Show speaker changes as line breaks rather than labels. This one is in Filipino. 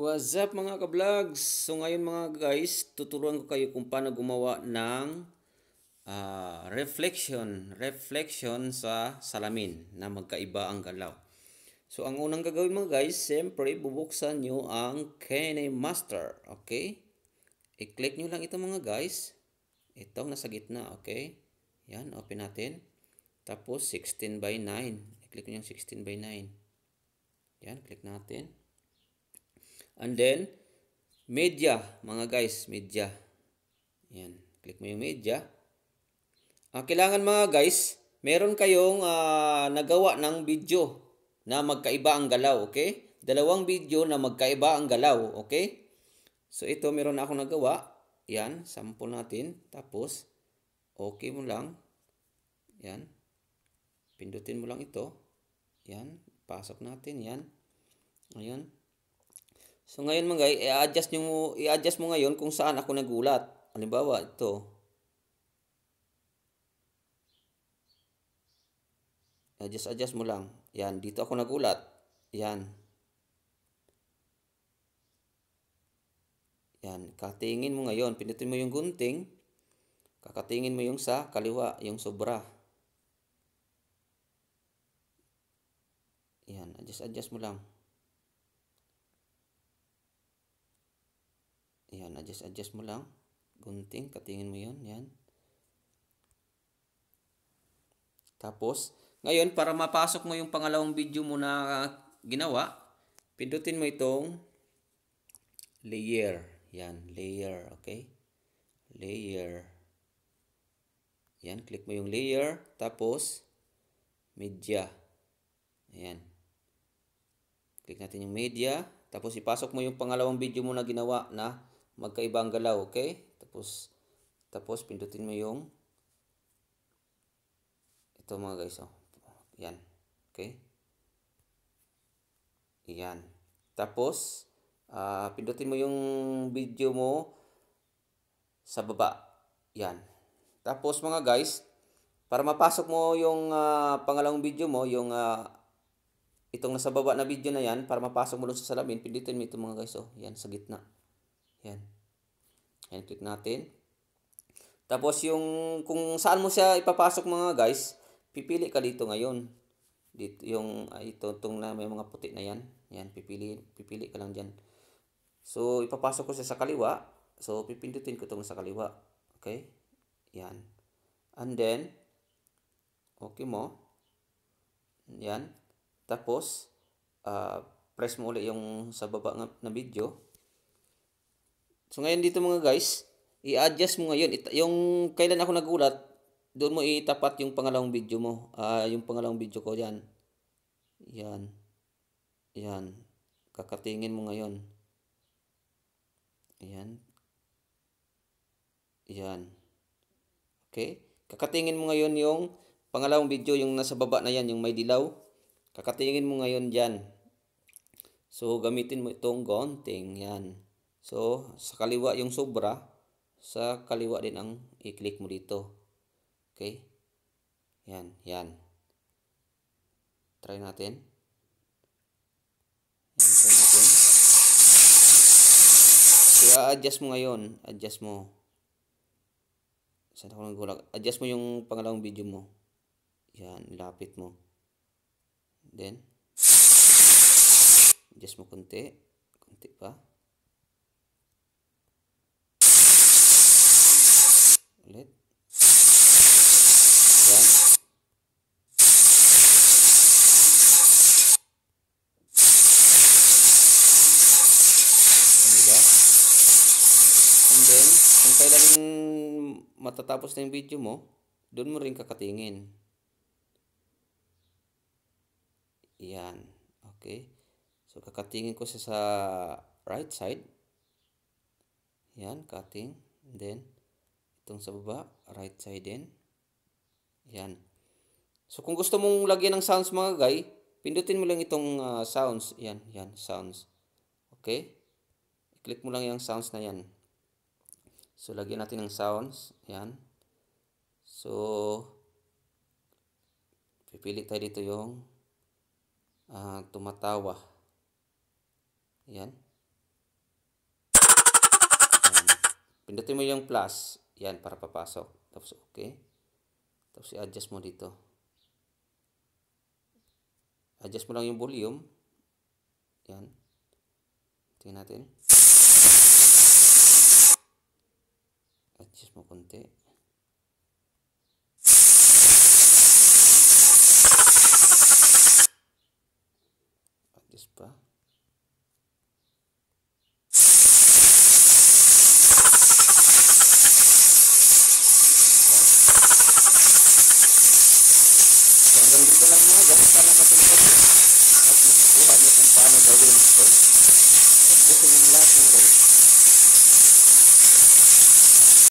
What's up mga ka-vlogs? So ngayon mga guys, tuturuan ko kayo kung paano gumawa ng uh, reflection, reflection sa salamin na magkaiba ang galaw. So ang unang gagawin mga guys, siyempre bubuksan nyo ang Kene Master, okay? I-click nyo lang ito mga guys. Itong nasa gitna, okay? Yan, open natin. Tapos 16 by 9. I-click nyo yung 16 by 9. Yan, click natin. And then, media, mga guys, media. Yan, click mo yung media. Ah, kailangan mga guys, meron kayong ah, nagawa ng video na magkaiba ang galaw, okay? Dalawang video na magkaiba ang galaw, okay? So ito, meron na akong nagawa. Ayan, sample natin. Tapos, okay mo lang. Yan. Pindutin mo lang ito. Yan, pasok natin yan. Ayan. So ngayon mga guys, i-adjust nyo, i-adjust mo ngayon kung saan ako nagulat. Halimbawa, ito. Adjust, adjust mo lang. Yan, dito ako nagulat. Yan. Yan, katingin mo ngayon. pindutin mo yung gunting. Kakatingin mo yung sa kaliwa, yung sobra. Yan, adjust, adjust mo lang. adjust adjust mo lang gunting katingin mo yon yan tapos ngayon para mapasok mo yung pangalawang video mo na ginawa pindutin mo itong layer yan layer okay layer yan click mo yung layer tapos media yan click natin yung media tapos ipasok mo yung pangalawang video mo na ginawa na magkaibang galaw, okay? Tapos, tapos pindutin mo yung ito mga guys, oh. Yan. Okay? Yan. Tapos, uh, pindutin mo yung video mo sa baba. Yan. Tapos mga guys, para mapasok mo yung uh, pangalawang video mo, yung uh, itong nasa baba na video na yan, para mapasok mo doon sa salamin, pindutin mo ito mga guys, oh. Yan, sa gitna. Yan. Yan, click natin. Tapos yung kung saan mo siya ipapasok mga guys, pipili ka dito ngayon. Dito yung ah, ito tong na may mga puti na yan. Yan pipili pipili ka lang diyan. So ipapasok ko siya sa kaliwa. So pipindutin ko tong sa kaliwa. Okay? Yan. And then okay mo. Yan. Tapos uh, press mo ulit yung sa baba ng, video. So ngayon dito mga guys, i-adjust mo ngayon. Ita yung kailan ako nagulat, doon mo itapat yung pangalawang video mo. Uh, yung pangalawang video ko, yan. Yan. Yan. Kakatingin mo ngayon. Yan. Yan. Okay? Kakatingin mo ngayon yung pangalawang video, yung nasa baba na yan, yung may dilaw. Kakatingin mo ngayon dyan. So, gamitin mo itong gonting. Yan. So, sa kaliwa yung sobra, sa kaliwa din ang i-click mo dito. Okay? Yan, yan. Try natin. Yan, try natin. So, i-adjust mo ngayon. Adjust mo. Saan ako nagulak? Adjust mo yung pangalawang video mo. Yan, lapit mo. Then, adjust mo konti. Konti pa. ulit. Yan. Diba? And then, kung kailan matatapos na yung video mo, doon mo rin kakatingin. Yan. Okay. So, kakatingin ko siya sa right side. Yan, cutting. then, Itong sa baba, right side din. Yan. So kung gusto mong lagyan ng sounds mga guy, pindutin mo lang itong uh, sounds. Yan, yan, sounds. Okay? I-click mo lang yung sounds na yan. So lagyan natin ng sounds. Yan. So, pipili tayo dito yung uh, tumatawa. Yan. Yan. Pindutin mo yung plus. yan para papasok tapos okay tapos i-adjust mo dito adjust mo lang yung volume yan tingnan natin adjust mo konti adjust pa hanggang dito lang mga guys sana matulog at masukuha niyo kung paano gawin ito so, gusto yung lahat mga guys